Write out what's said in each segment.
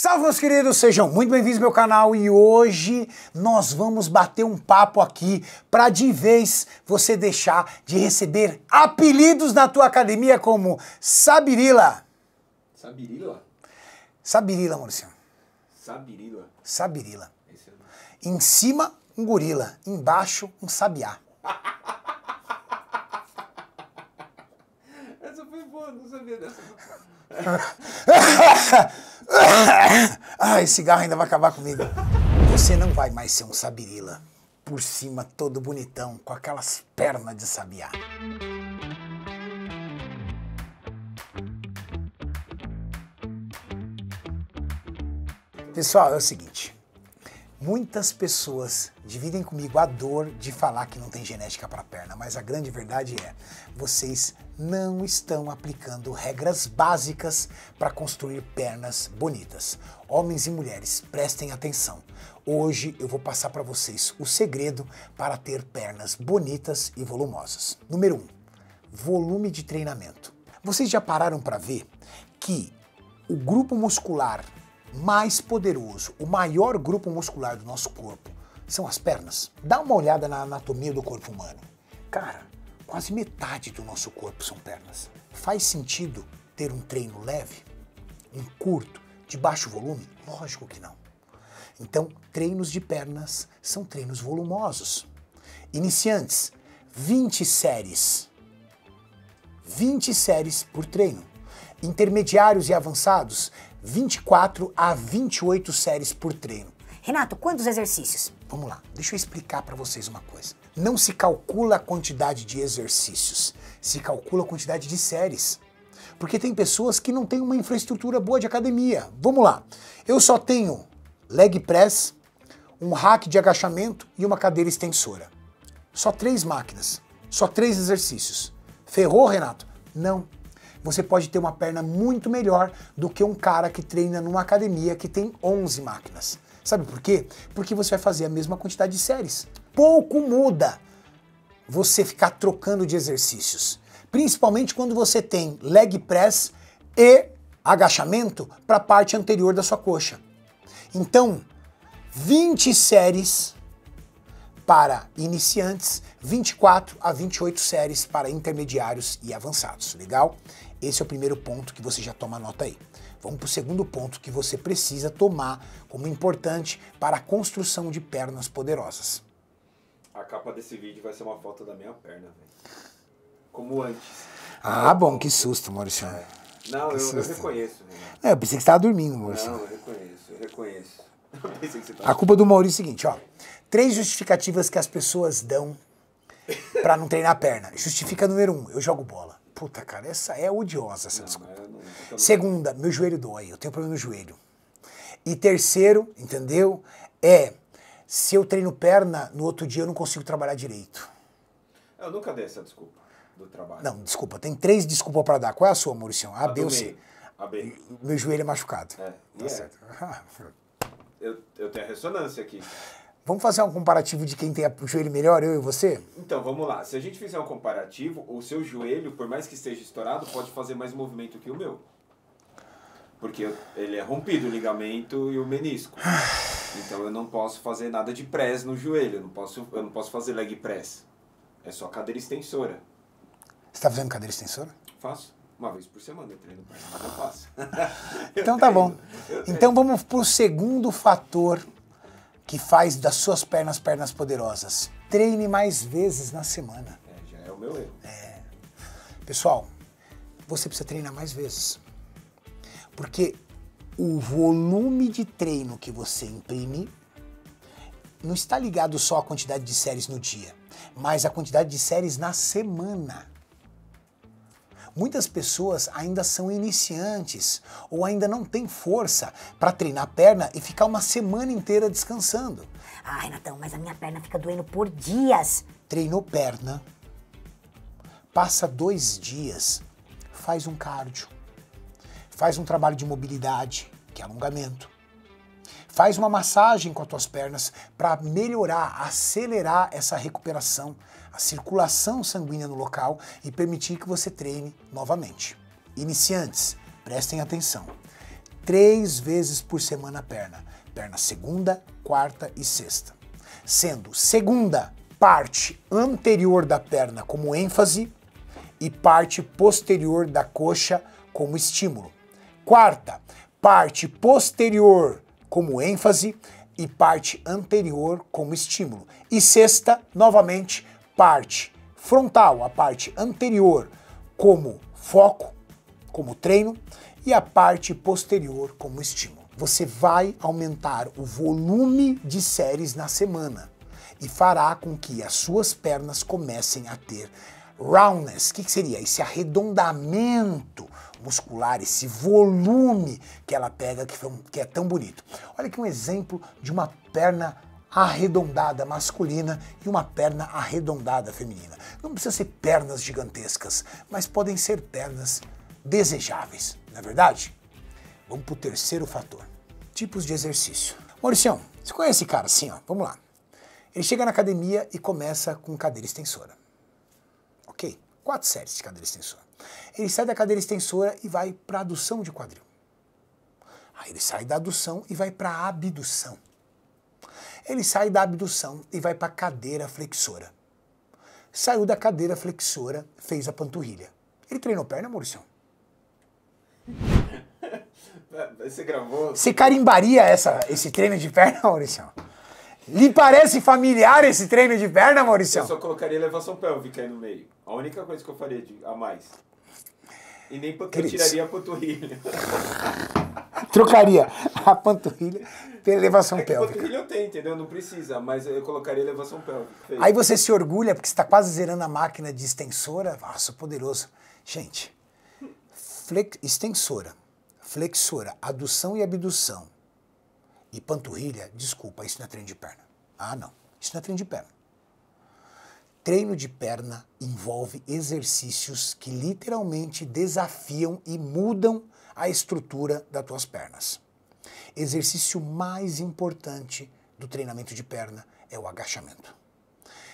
Salve, meus queridos, sejam muito bem-vindos ao meu canal e hoje nós vamos bater um papo aqui para de vez você deixar de receber apelidos na tua academia como Sabirila. Sabirila? Sabirila, Maurício. Sabirila. Sabirila. É em cima, um gorila. Embaixo, um sabiá. Essa foi boa, não sabia dessa. Ah, esse cigarro ainda vai acabar comigo. Você não vai mais ser um sabirila. Por cima, todo bonitão, com aquelas pernas de sabiá. Pessoal, é o seguinte. Muitas pessoas dividem comigo a dor de falar que não tem genética para perna, mas a grande verdade é, vocês não estão aplicando regras básicas para construir pernas bonitas. Homens e mulheres, prestem atenção. Hoje eu vou passar para vocês o segredo para ter pernas bonitas e volumosas. Número 1. Um, volume de treinamento. Vocês já pararam para ver que o grupo muscular mais poderoso, o maior grupo muscular do nosso corpo, são as pernas? Dá uma olhada na anatomia do corpo humano. Cara, quase metade do nosso corpo são pernas. Faz sentido ter um treino leve, um curto, de baixo volume? Lógico que não. Então, treinos de pernas são treinos volumosos. Iniciantes, 20 séries. 20 séries por treino. Intermediários e avançados, 24 a 28 séries por treino. Renato, quantos exercícios? Vamos lá, deixa eu explicar para vocês uma coisa. Não se calcula a quantidade de exercícios, se calcula a quantidade de séries. Porque tem pessoas que não têm uma infraestrutura boa de academia. Vamos lá, eu só tenho leg press, um rack de agachamento e uma cadeira extensora. Só três máquinas, só três exercícios. Ferrou, Renato? Não, você pode ter uma perna muito melhor do que um cara que treina numa academia que tem 11 máquinas. Sabe por quê? Porque você vai fazer a mesma quantidade de séries. Pouco muda você ficar trocando de exercícios. Principalmente quando você tem leg press e agachamento para a parte anterior da sua coxa. Então, 20 séries para iniciantes, 24 a 28 séries para intermediários e avançados, legal? Esse é o primeiro ponto que você já toma nota aí. Vamos para o segundo ponto que você precisa tomar como importante para a construção de pernas poderosas. A capa desse vídeo vai ser uma foto da minha perna, velho. Como antes. Ah, bom, que susto, Maurício. É. Não, eu, eu, reconheço. Né, é, eu pensei que você estava dormindo, Maurício. Não, eu reconheço, eu reconheço. Eu pensei que você tava... A culpa é do Maurício é o seguinte, ó. Três justificativas que as pessoas dão para não treinar a perna. Justifica número um, eu jogo bola. Puta, cara, essa é odiosa essa não, desculpa. Não... Segunda, meu joelho dói, eu tenho problema no joelho. E terceiro, entendeu? É, se eu treino perna, no outro dia eu não consigo trabalhar direito. Eu nunca dei essa desculpa do trabalho. Não, desculpa, tem três desculpas para dar. Qual é a sua, Maurício? A, a B ou C? A B. Meu joelho é machucado. É. Tá é. certo. eu, eu tenho a ressonância aqui. Vamos fazer um comparativo de quem tem o joelho melhor, eu e você? Então, vamos lá. Se a gente fizer um comparativo, o seu joelho, por mais que esteja estourado, pode fazer mais movimento que o meu. Porque ele é rompido, o ligamento e o menisco. Então eu não posso fazer nada de press no joelho, eu não posso, eu não posso fazer leg press. É só cadeira extensora. Você está fazendo cadeira extensora? Faço. Uma vez por semana eu treino press, eu faço. então tá bom. Então vamos pro segundo fator que faz das suas pernas pernas poderosas. Treine mais vezes na semana. É, já é o meu erro. É. Pessoal, você precisa treinar mais vezes. Porque o volume de treino que você imprime não está ligado só à quantidade de séries no dia, mas à quantidade de séries na semana. Muitas pessoas ainda são iniciantes ou ainda não têm força para treinar a perna e ficar uma semana inteira descansando. Ah, Renatão, mas a minha perna fica doendo por dias. Treinou perna, passa dois dias, faz um cardio, faz um trabalho de mobilidade, que é alongamento. Faz uma massagem com as tuas pernas para melhorar, acelerar essa recuperação a circulação sanguínea no local e permitir que você treine novamente. Iniciantes, prestem atenção. Três vezes por semana perna. Perna segunda, quarta e sexta. Sendo segunda parte anterior da perna como ênfase e parte posterior da coxa como estímulo. Quarta, parte posterior como ênfase e parte anterior como estímulo. E sexta, novamente, parte frontal, a parte anterior, como foco, como treino, e a parte posterior, como estímulo. Você vai aumentar o volume de séries na semana e fará com que as suas pernas comecem a ter roundness, o que, que, seria? Esse arredondamento muscular, esse volume que ela pega que, foi, que é tão bonito. Olha aqui um exemplo de uma perna arredondada masculina e uma perna arredondada feminina. Não precisa ser pernas gigantescas, mas podem ser pernas desejáveis, não é verdade? Vamos para o terceiro fator: tipos de exercício. Mauricião, você conhece esse cara assim, ó? Vamos lá. Ele chega na academia e começa com cadeira extensora. Ok? Quatro séries de cadeira extensora. Ele sai da cadeira extensora e vai para adução de quadril. Aí ele sai da adução e vai para abdução. Ele sai da abdução e vai para a cadeira flexora. Saiu da cadeira flexora, fez a panturrilha. Ele treinou perna, Maurício? Você gravou? Você carimbaria essa, esse treino de perna, Maurício? Lhe parece familiar esse treino de perna, Maurício? Eu só colocaria elevação pélvica aí no meio. A única coisa que eu faria de, a mais. E nem porque eu tiraria a panturrilha. Trocaria a panturrilha pela elevação é pélvica. Panturrilha eu tenho, entendeu? Não precisa, mas eu colocaria elevação pélvica. Aí você se orgulha porque você está quase zerando a máquina de extensora. Nossa, poderoso. Gente, flex, extensora, flexora, adução e abdução e panturrilha, desculpa, isso não é treino de perna. Ah, não. Isso não é treino de perna. Treino de perna envolve exercícios que literalmente desafiam e mudam a estrutura das tuas pernas exercício mais importante do treinamento de perna é o agachamento.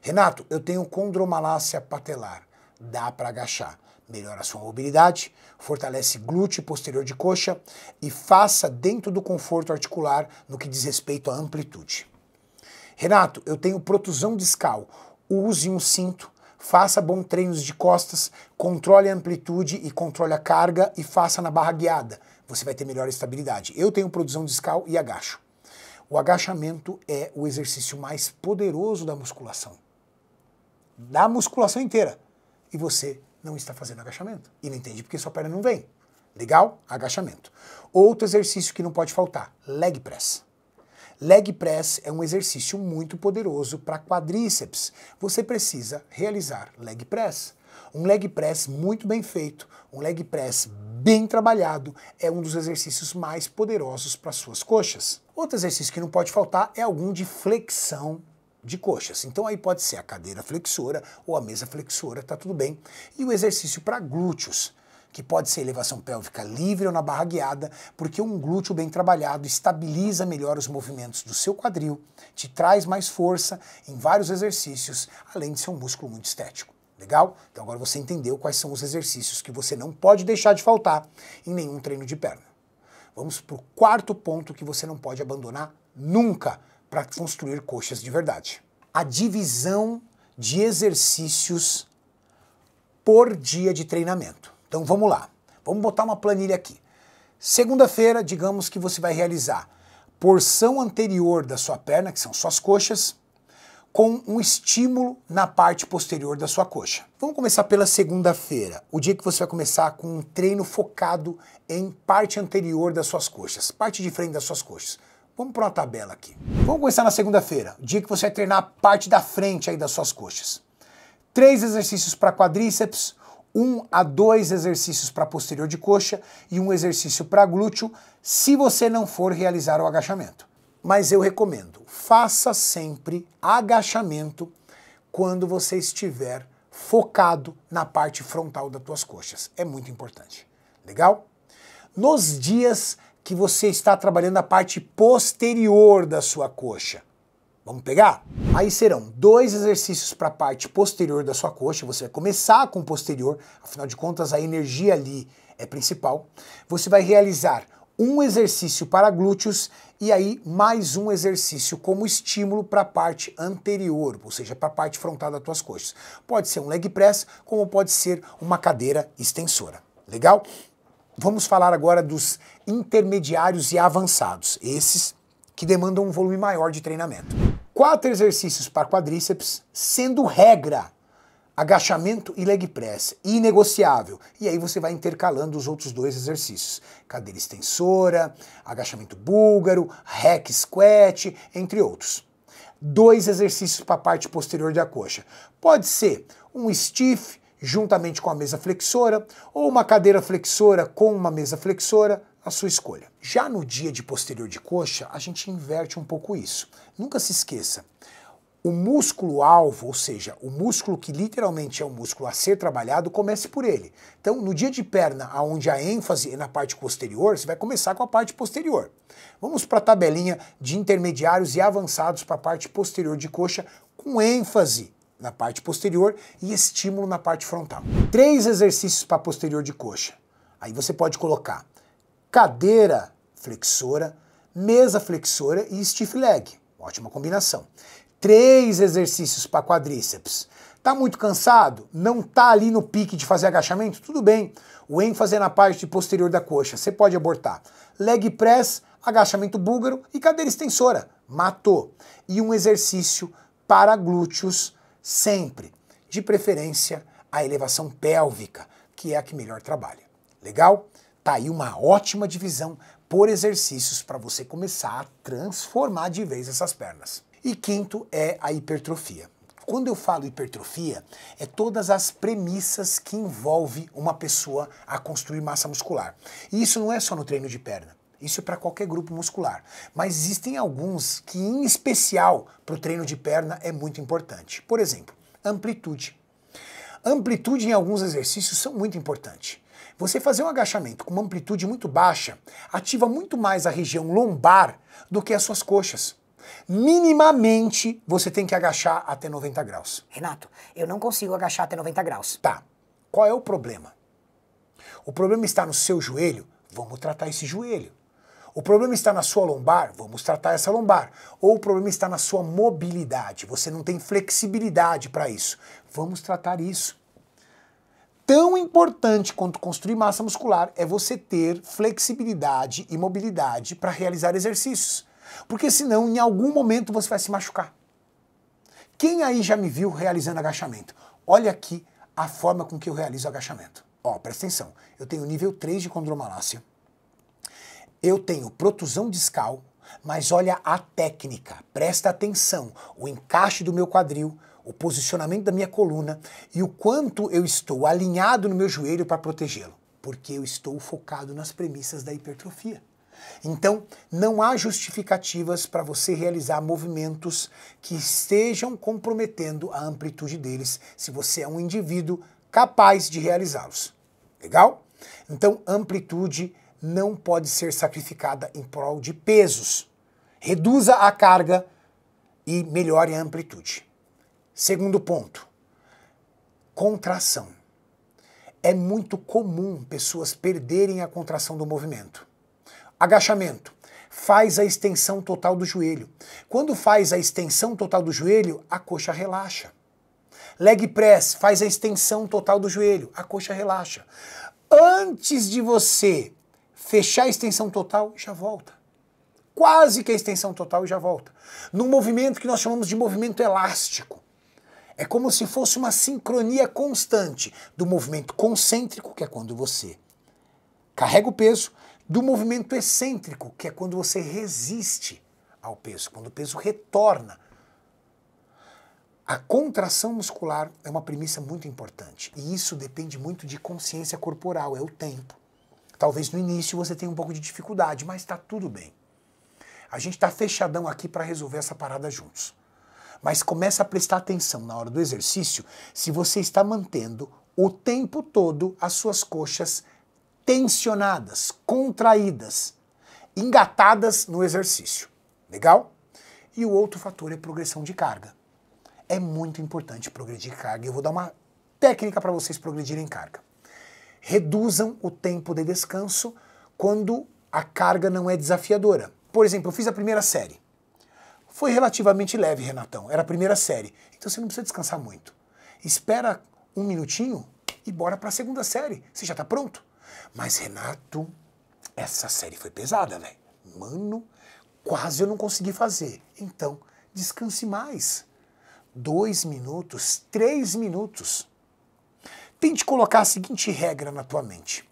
Renato, eu tenho condromalácia patelar. Dá para agachar. Melhora a sua mobilidade, fortalece glúteo posterior de coxa e faça dentro do conforto articular no que diz respeito à amplitude. Renato, eu tenho protusão discal. Use um cinto faça bons treinos de costas, controle a amplitude e controle a carga e faça na barra guiada. Você vai ter melhor estabilidade. Eu tenho produção discal e agacho. O agachamento é o exercício mais poderoso da musculação. Da musculação inteira. E você não está fazendo agachamento. E não entende porque sua perna não vem. Legal? Agachamento. Outro exercício que não pode faltar, leg press. Leg press é um exercício muito poderoso para quadríceps. Você precisa realizar leg press. Um leg press muito bem feito, um leg press bem trabalhado, é um dos exercícios mais poderosos para suas coxas. Outro exercício que não pode faltar é algum de flexão de coxas. Então aí pode ser a cadeira flexora ou a mesa flexora, tá tudo bem. E o exercício para glúteos que pode ser elevação pélvica livre ou na barra guiada, porque um glúteo bem trabalhado estabiliza melhor os movimentos do seu quadril, te traz mais força em vários exercícios, além de ser um músculo muito estético. Legal? Então agora você entendeu quais são os exercícios que você não pode deixar de faltar em nenhum treino de perna. Vamos para o quarto ponto que você não pode abandonar nunca para construir coxas de verdade. A divisão de exercícios por dia de treinamento. Então vamos lá. Vamos botar uma planilha aqui. Segunda-feira, digamos que você vai realizar porção anterior da sua perna, que são suas coxas, com um estímulo na parte posterior da sua coxa. Vamos começar pela segunda-feira, o dia que você vai começar com um treino focado em parte anterior das suas coxas, parte de frente das suas coxas. Vamos para uma tabela aqui. Vamos começar na segunda-feira, o dia que você vai treinar a parte da frente aí das suas coxas. Três exercícios para quadríceps, um a dois exercícios para posterior de coxa e um exercício para glúteo, se você não for realizar o agachamento. Mas eu recomendo, faça sempre agachamento quando você estiver focado na parte frontal das tuas coxas. É muito importante. Legal? Nos dias que você está trabalhando a parte posterior da sua coxa, Vamos pegar? Aí serão dois exercícios para a parte posterior da sua coxa. Você vai começar com o posterior, afinal de contas a energia ali é principal. Você vai realizar um exercício para glúteos e aí mais um exercício como estímulo para a parte anterior, ou seja, para a parte frontal das tuas coxas. Pode ser um leg press, como pode ser uma cadeira extensora. Legal? Vamos falar agora dos intermediários e avançados, esses que demandam um volume maior de treinamento quatro exercícios para quadríceps, sendo regra agachamento e leg press, inegociável. E aí você vai intercalando os outros dois exercícios: cadeira extensora, agachamento búlgaro, hack squat, entre outros. Dois exercícios para a parte posterior da coxa. Pode ser um stiff juntamente com a mesa flexora ou uma cadeira flexora com uma mesa flexora, a sua escolha. Já no dia de posterior de coxa, a gente inverte um pouco isso. Nunca se esqueça, o músculo alvo, ou seja, o músculo que literalmente é o músculo a ser trabalhado, comece por ele. Então, no dia de perna, onde a ênfase é na parte posterior, você vai começar com a parte posterior. Vamos para a tabelinha de intermediários e avançados para a parte posterior de coxa, com ênfase na parte posterior e estímulo na parte frontal. Três exercícios para posterior de coxa. Aí você pode colocar cadeira flexora, mesa flexora e stiff leg. Ótima combinação. Três exercícios para quadríceps. Tá muito cansado? Não tá ali no pique de fazer agachamento? Tudo bem. O ênfase é na parte posterior da coxa. Você pode abortar. Leg press, agachamento búlgaro e cadeira extensora. Matou. E um exercício para glúteos sempre. De preferência, a elevação pélvica, que é a que melhor trabalha. Legal? Tá aí uma ótima divisão por exercícios para você começar a transformar de vez essas pernas. E quinto é a hipertrofia. Quando eu falo hipertrofia, é todas as premissas que envolve uma pessoa a construir massa muscular. E isso não é só no treino de perna. Isso é para qualquer grupo muscular. Mas existem alguns que, em especial, para o treino de perna é muito importante. Por exemplo, amplitude. Amplitude em alguns exercícios são muito importantes. Você fazer um agachamento com uma amplitude muito baixa ativa muito mais a região lombar do que as suas coxas. Minimamente você tem que agachar até 90 graus. Renato, eu não consigo agachar até 90 graus. Tá. Qual é o problema? O problema está no seu joelho, vamos tratar esse joelho. O problema está na sua lombar, vamos tratar essa lombar. Ou o problema está na sua mobilidade, você não tem flexibilidade para isso. Vamos tratar isso tão importante quanto construir massa muscular é você ter flexibilidade e mobilidade para realizar exercícios. Porque senão, em algum momento, você vai se machucar. Quem aí já me viu realizando agachamento? Olha aqui a forma com que eu realizo agachamento. Ó, presta atenção. Eu tenho nível 3 de condromalácia. Eu tenho protusão discal, mas olha a técnica. Presta atenção. O encaixe do meu quadril, o posicionamento da minha coluna e o quanto eu estou alinhado no meu joelho para protegê-lo, porque eu estou focado nas premissas da hipertrofia. Então, não há justificativas para você realizar movimentos que estejam comprometendo a amplitude deles, se você é um indivíduo capaz de realizá-los. Legal? Então, amplitude não pode ser sacrificada em prol de pesos. Reduza a carga e melhore a amplitude. Segundo ponto, contração. É muito comum pessoas perderem a contração do movimento. Agachamento. Faz a extensão total do joelho. Quando faz a extensão total do joelho, a coxa relaxa. Leg press faz a extensão total do joelho, a coxa relaxa. Antes de você fechar a extensão total, já volta. Quase que a extensão total já volta. Num movimento que nós chamamos de movimento elástico. É como se fosse uma sincronia constante do movimento concêntrico, que é quando você carrega o peso, do movimento excêntrico, que é quando você resiste ao peso, quando o peso retorna. A contração muscular é uma premissa muito importante e isso depende muito de consciência corporal, é o tempo. Talvez no início você tenha um pouco de dificuldade, mas está tudo bem. A gente está fechadão aqui para resolver essa parada juntos. Mas começa a prestar atenção na hora do exercício se você está mantendo o tempo todo as suas coxas tensionadas, contraídas, engatadas no exercício. Legal? E o outro fator é progressão de carga. É muito importante progredir carga. Eu vou dar uma técnica para vocês progredirem carga. Reduzam o tempo de descanso quando a carga não é desafiadora. Por exemplo, eu fiz a primeira série. Foi relativamente leve, Renatão. Era a primeira série. Então você não precisa descansar muito. Espera um minutinho e bora para a segunda série. Você já está pronto? Mas, Renato, essa série foi pesada, velho. Mano, quase eu não consegui fazer. Então, descanse mais. Dois minutos, três minutos. Tente colocar a seguinte regra na tua mente.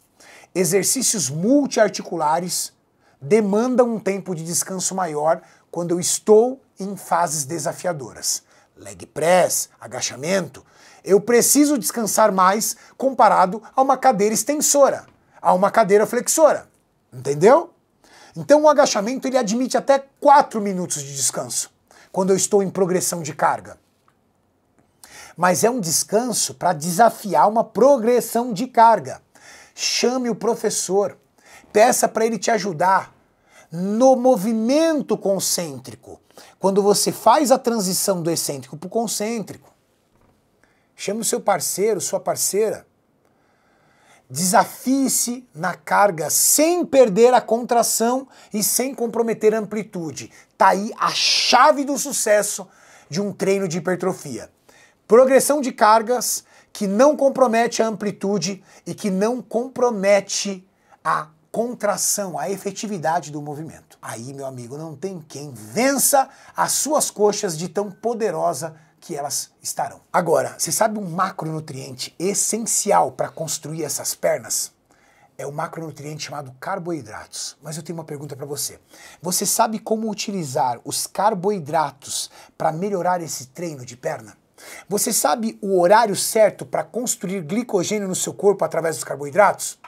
Exercícios multiarticulares demandam um tempo de descanso maior quando eu estou em fases desafiadoras. Leg press, agachamento. Eu preciso descansar mais comparado a uma cadeira extensora, a uma cadeira flexora. Entendeu? Então o agachamento ele admite até 4 minutos de descanso quando eu estou em progressão de carga. Mas é um descanso para desafiar uma progressão de carga. Chame o professor, peça para ele te ajudar, no movimento concêntrico. Quando você faz a transição do excêntrico para o concêntrico, chame o seu parceiro, sua parceira. Desafie-se na carga sem perder a contração e sem comprometer a amplitude. Tá aí a chave do sucesso de um treino de hipertrofia. Progressão de cargas que não compromete a amplitude e que não compromete a contração, a efetividade do movimento. Aí, meu amigo, não tem quem vença as suas coxas de tão poderosa que elas estarão. Agora, você sabe um macronutriente essencial para construir essas pernas? É o um macronutriente chamado carboidratos. Mas eu tenho uma pergunta para você. Você sabe como utilizar os carboidratos para melhorar esse treino de perna? Você sabe o horário certo para construir glicogênio no seu corpo através dos carboidratos?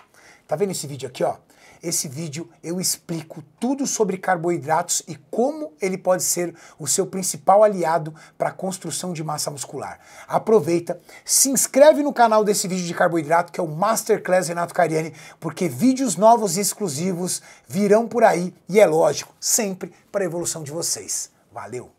Tá vendo esse vídeo aqui, ó? Esse vídeo eu explico tudo sobre carboidratos e como ele pode ser o seu principal aliado para a construção de massa muscular. Aproveita, se inscreve no canal desse vídeo de carboidrato que é o Masterclass Renato Cariani, porque vídeos novos e exclusivos virão por aí e é lógico, sempre para a evolução de vocês. Valeu!